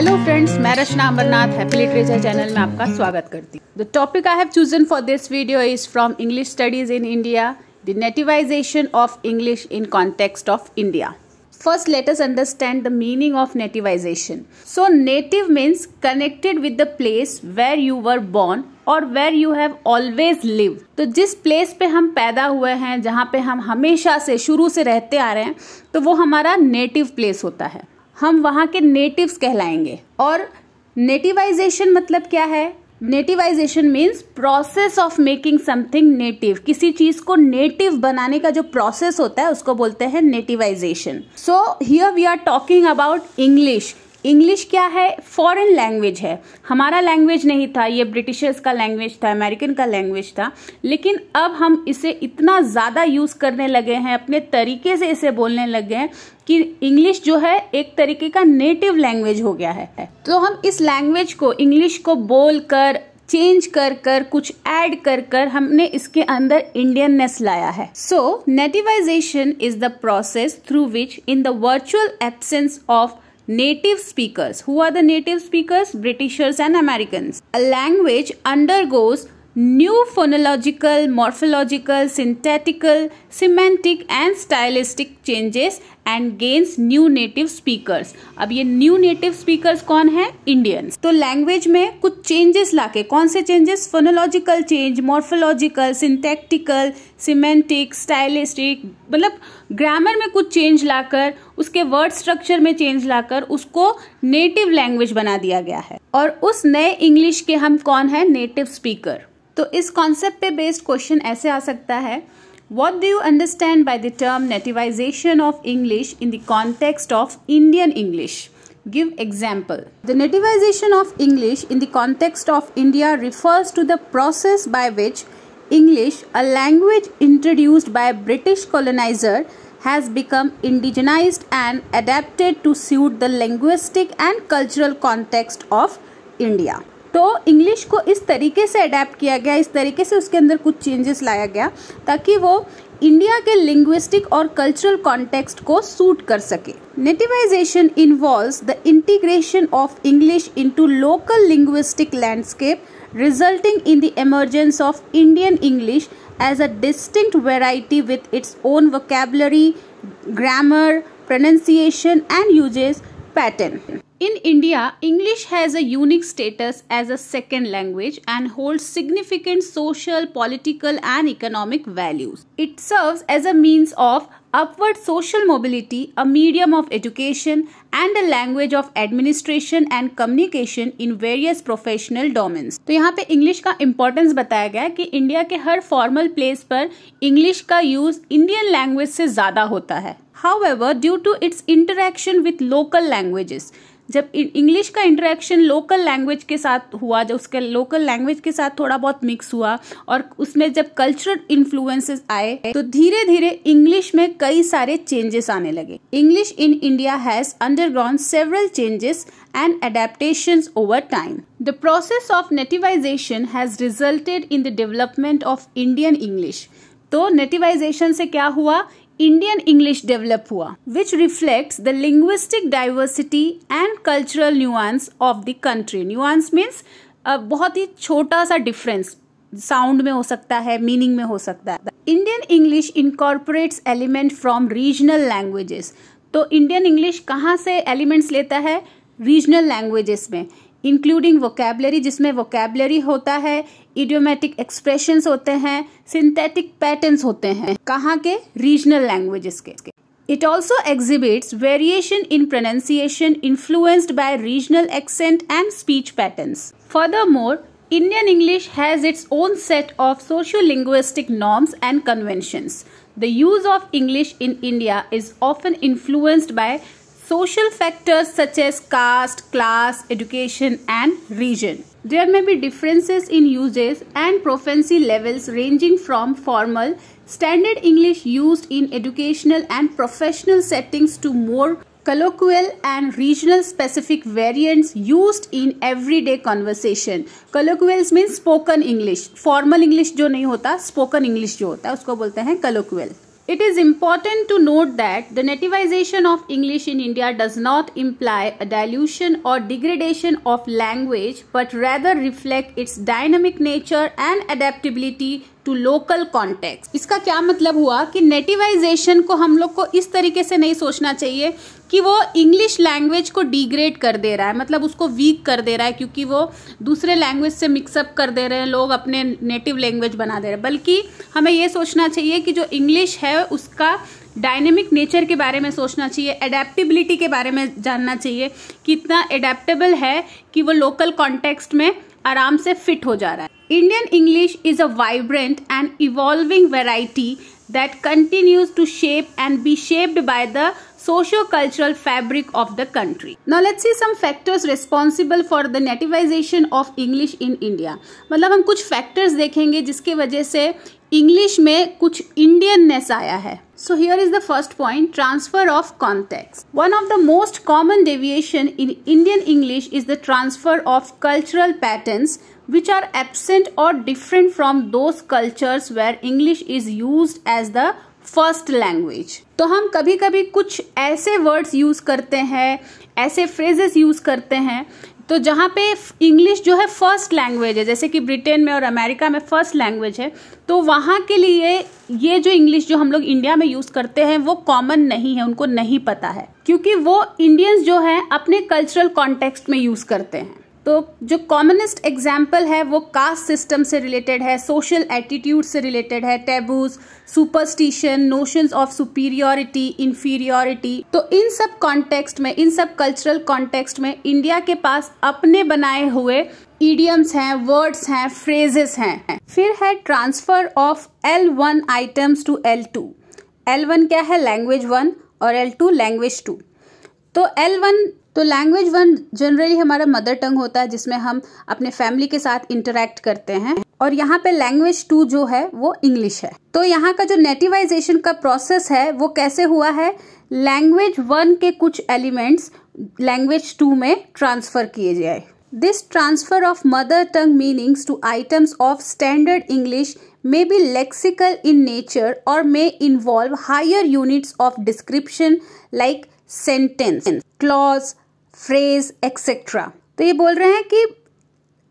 Hello friends मैं Rachna Amarnath happy literature channel में आपका स्वागत करती हूँ the topic I have chosen for this video is from English studies in India the nativization of English in context of India first let us understand the meaning of nativization. So, native means connected with the place where you were born और where you have always live तो जिस place पे हम पैदा हुए हैं जहाँ पे हम हमेशा से शुरू से रहते आ रहे हैं तो वो हमारा नेटिव प्लेस होता है हम वहाँ के नेटिव्स कहलाएंगे और नेटिवाइजेशन मतलब क्या है nativization means process of making something native किसी चीज को नेटिव बनाने का जो प्रोसेस होता है उसको बोलते हैं nativization so here we are talking about English English क्या है फॉरेन लैंग्वेज है हमारा लैंग्वेज नहीं था ये ब्रिटिशर्स का लैंग्वेज था अमेरिकन का लैंग्वेज था लेकिन अब हम इसे इतना ज़्यादा यूज़ करने लगे हैं अपने तरीके से इसे बोलने लगे हैं कि इंग्लिश जो है एक तरीके का नेटिव लैंग्वेज हो गया है तो हम इस लैंग्वेज को इंग्लिश को बोल कर चेंज कर कर कुछ ऐड कर कर हमने इसके अंदर इंडियननेस लाया है so nativization is the process through which in the virtual absence of native speakers. Who are the native speakers? Britishers and Americans. A language undergoes new phonological, morphological, syntactical, semantic and stylistic changes and gains new native speakers अब ये new native speakers कौन है Indians तो language में कुछ changes लाके कौन से changes phonological change morphological syntactical semantic stylistic मतलब ग्रामर में कुछ चेंज लाकर उसके वर्ड स्ट्रक्चर में चेंज लाकर उसको नेटिव लैंग्वेज बना दिया गया है और उस नए इंग्लिश के हम कौन है नेटिव स्पीकर तो इस कॉन्सेप्ट पे बेस्ड क्वेश्चन ऐसे आ सकता है What do you understand by the term nativization of English in the context of Indian English? Give example. The nativization of English in the context of India refers to the process by which English, a language introduced by British colonizer, has become indigenized and adapted to suit the linguistic and cultural context of India. तो English को इस तरीके से adapt किया गया इस तरीके से उसके अंदर कुछ चेंजेस लाया गया ताकि वो इंडिया के लिंग्विस्टिक और कल्चरल कॉन्टेक्स्ट को सूट कर सके nativization involve the integration of English into local linguistic landscape resulting in the emergence of Indian English as a distinct variety with its own vocabulary grammar pronunciation and usage pattern In India, English has a unique status as a second language and holds significant social, political, and economic values. It serves as a means of upward social mobility, a medium of education, and a language of administration and communication in various professional domains. तो यहाँ पे English का importance बताया गया कि India के हर formal place पर इंग्लिश का यूज इंडियन लैंग्वेज से ज़्यादा होता है however due to its interaction with local languages जब इंग्लिश का इंटरेक्शन लोकल लैंग्वेज के साथ हुआ जब उसके लोकल लैंग्वेज के साथ थोड़ा बहुत मिक्स हुआ और उसमें जब कल्चरल इन्फ्लुएंसेस आए तो धीरे धीरे इंग्लिश में कई सारे चेंजेस आने लगे English in India has undergone several changes and adaptation over time the process of nativization has resulted in the development of Indian English तो नेटिवाइजेशन से क्या हुआ इंडियन इंग्लिश डेवलप हुआ which reflect the linguistic diversity and cultural nuance of the country nuance means बहुत ही छोटा सा difference sound में हो सकता है मीनिंग में हो सकता है Indian English incorporates element from regional languages तो इंडियन इंग्लिश कहाँ से एलिमेंट्स लेता है रीजनल लैंग्वेजेस में इंक्लूडिंग वोकेबलरी जिसमें वोकेबलरी होता है इडियोमेटिक एक्सप्रेशन होते हैं सिंथेटिक पैटर्न्स होते हैं कहाँ के रीजनल लैंग्वेज के it also exhibits variation in pronunciation influenced by regional accent and speech pattern furthermore Indian English has its own set of sociolinguistic norms and convention the use of English in India is often influenced by social factors such as caste, class, education, and region. There may be differences in uses and proficiency levels ranging from formal, standard English used in educational and professional settings to more colloquial and regional specific variants used in everyday conversation colloquials means spoken english formal english jo nahi hota spoken english jo hota hai usko bolte hain colloquial It is important to note that the nativization of English in India does not imply a dilution or degradation of language but rather reflect its dynamic nature and adaptability to local context इसका क्या मतलब हुआ कि नेटिवाइजेशन को हम लोग को इस तरीके से नहीं सोचना चाहिए कि वो इंग्लिश लैंग्वेज को डिग्रेड कर दे रहा है मतलब उसको वीक कर दे रहा है क्योंकि वो दूसरे लैंग्वेज से मिक्सअप कर दे रहे हैं लोग अपने नेटिव लैंग्वेज बना दे रहे हैं बल्कि हमें ये सोचना चाहिए कि जो इंग्लिश है उसका डायनेमिक नेचर के बारे में सोचना चाहिए एडेप्टिबिलिटी के बारे में जानना चाहिए कितना एडेप्टेबल है कि वो लोकल कॉन्टेक्स्ट में आराम से फिट हो जा रहा है Indian English is a vibrant and evolving variety that continues to shape and be shaped by the socio-cultural fabric of the country. Now let's see some factors responsible for the nativization of English in India. मतलब हम कुछ factors देखेंगे जिसके वजह से English में कुछ Indianness आया है So here is the first point: transfer of context. One of the most common deviation in Indian English is the transfer of cultural patterns. which are absent or different from those cultures where English is used as the first language तो हम कभी कभी कुछ ऐसे words use करते हैं ऐसे phrases use करते हैं तो जहाँ पे इंग्लिश जो है फर्स्ट लैंग्वेज है जैसे कि ब्रिटेन में और अमेरिका में फर्स्ट लैंग्वेज है तो वहाँ के लिए ये जो इंग्लिश जो हम लोग इंडिया में यूज़ करते हैं वो कॉमन नहीं है उनको नहीं पता है क्योंकि वो इंडियंस जो हैं अपने कल्चरल कॉन्टेक्स्ट में यूज़ करते हैं तो जो कॉमनिस्ट एग्जाम्पल है वो कास्ट सिस्टम से रिलेटेड है सोशल एटीट्यूड से रिलेटेड है taboos superstition notions of superiority inferiority तो इन सब कॉन्टेक्स्ट में इन सब कल्चरल कॉन्टेक्स्ट में इंडिया के पास अपने बनाए हुए ईडियम्स हैं वर्ड्स हैं फ्रेजेस हैं फिर है transfer of L one items to L two L one क्या है लैंग्वेज वन और एल टू लैंग्वेज टू तो एल वन तो लैंग्वेज वन जनरली हमारा मदर टंग होता है जिसमें हम अपने फैमिली के साथ इंटरेक्ट करते हैं और यहाँ पे लैंग्वेज टू जो है वो इंग्लिश है तो यहाँ का जो नेटिवाइजेशन का प्रोसेस है वो कैसे हुआ है लैंग्वेज वन के कुछ एलिमेंट्स लैंग्वेज टू में ट्रांसफ़र किए जाए this transfer of mother tongue meanings to items of standard English may be lexical in nature और may involve higher units of description like sentence clause phrase etcetera तो ये बोल रहे हैं कि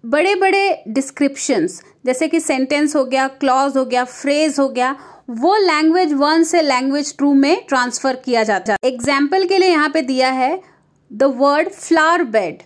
बड़े बड़े डिस्क्रिप्शंस जैसे कि सेंटेंस हो गया क्लॉज हो गया फ्रेज हो गया वो लैंग्वेज वन से लैंग्वेज टू में ट्रांसफर किया जाता है एग्जाम्पल के लिए यहाँ पे दिया है द वर्ड फ्लावर बेड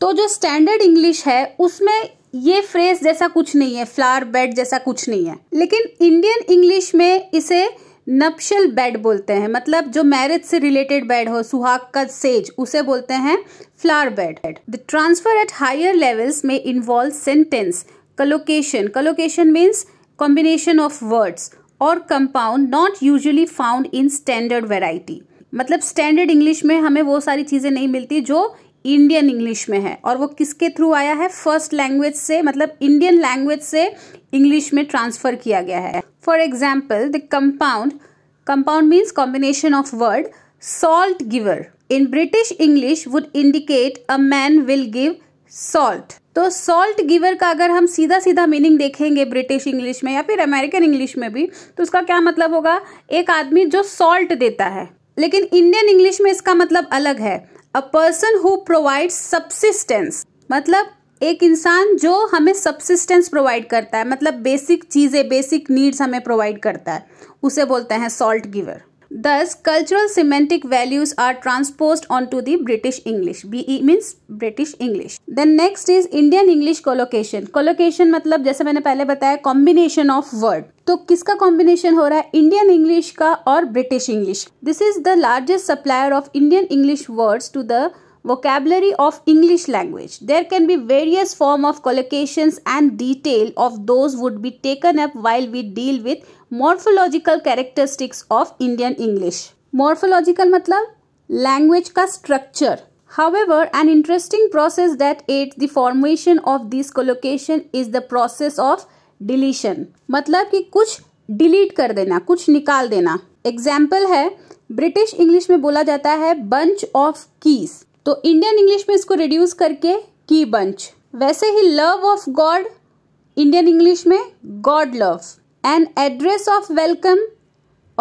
तो जो स्टैंडर्ड इंग्लिश है उसमें ये फ्रेज जैसा कुछ नहीं है फ्लावर बेड जैसा कुछ नहीं है लेकिन इंडियन इंग्लिश में इसे नप्शल बेड बोलते हैं मतलब जो मैरिज से रिलेटेड बेड हो सुहाग का सेज उसे बोलते हैं flower bed the transfer at higher levels में involve sentence collocation collocation means combination of words और compound not usually found in standard variety मतलब स्टैंडर्ड इंग्लिश में हमें वो सारी चीज़ें नहीं मिलती जो इंडियन इंग्लिश में है और वो किसके थ्रू आया है फर्स्ट लैंग्वेज से मतलब इंडियन लैंग्वेज से इंग्लिश में ट्रांसफर किया गया है for example the compound compound means combination of word salt giver in British English would indicate a man will give salt तो सॉल्ट गिवर का अगर हम सीधा सीधा मीनिंग देखेंगे ब्रिटिश इंग्लिश में या फिर अमेरिकन इंग्लिश में भी तो उसका क्या मतलब होगा एक आदमी जो सॉल्ट देता है लेकिन इंडियन इंग्लिश में इसका मतलब अलग है a person who provide subsistence मतलब एक इंसान जो हमें सब्सिस्टेंस प्रोवाइड करता है मतलब बेसिक चीज़ें बेसिक नीड्स हमें प्रोवाइड करता है उसे बोलते हैं salt giver thus cultural semantic values are transpose onto the British English B E means British English then next is Indian English collocation collocation मतलब जैसे मैंने पहले बताया कॉम्बिनेशन ऑफ वर्ड तो किसका कॉम्बिनेशन हो रहा है इंडियन इंग्लिश का और British English this is the largest supplier of Indian English words to the vocabulary of english language there can be various form of collocations and detail of those would be taken up while we deal with morphological characteristics of indian english morphological matlab language ka structure however an interesting process that aids the formation of this collocation is the process of deletion matlab ki kuch delete kar dena kuch nikal dena example hai British English में बोला जाता है bunch of keys तो Indian English में इसको reduce करके key bunch वैसे ही love of God Indian English में God love and address of welcome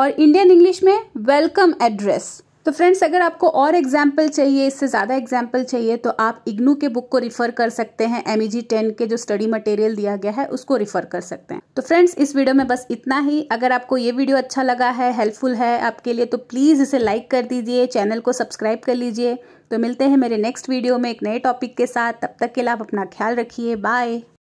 और इंडियन इंग्लिश में वेलकम एड्रेस तो फ्रेंड्स अगर आपको और एग्जाम्पल चाहिए इससे ज़्यादा एग्जाम्पल चाहिए तो आप इग्नू के बुक को रिफ़र कर सकते हैं एम ई टेन के जो स्टडी मटेरियल दिया गया है उसको रिफ़र कर सकते हैं तो फ्रेंड्स इस वीडियो में बस इतना ही अगर आपको ये वीडियो अच्छा लगा है हेल्पफुल है आपके लिए तो प्लीज़ इसे लाइक कर दीजिए चैनल को सब्सक्राइब कर लीजिए तो मिलते हैं मेरे नेक्स्ट वीडियो में एक नए टॉपिक के साथ तब तक के लिए आप अपना ख्याल रखिए बाय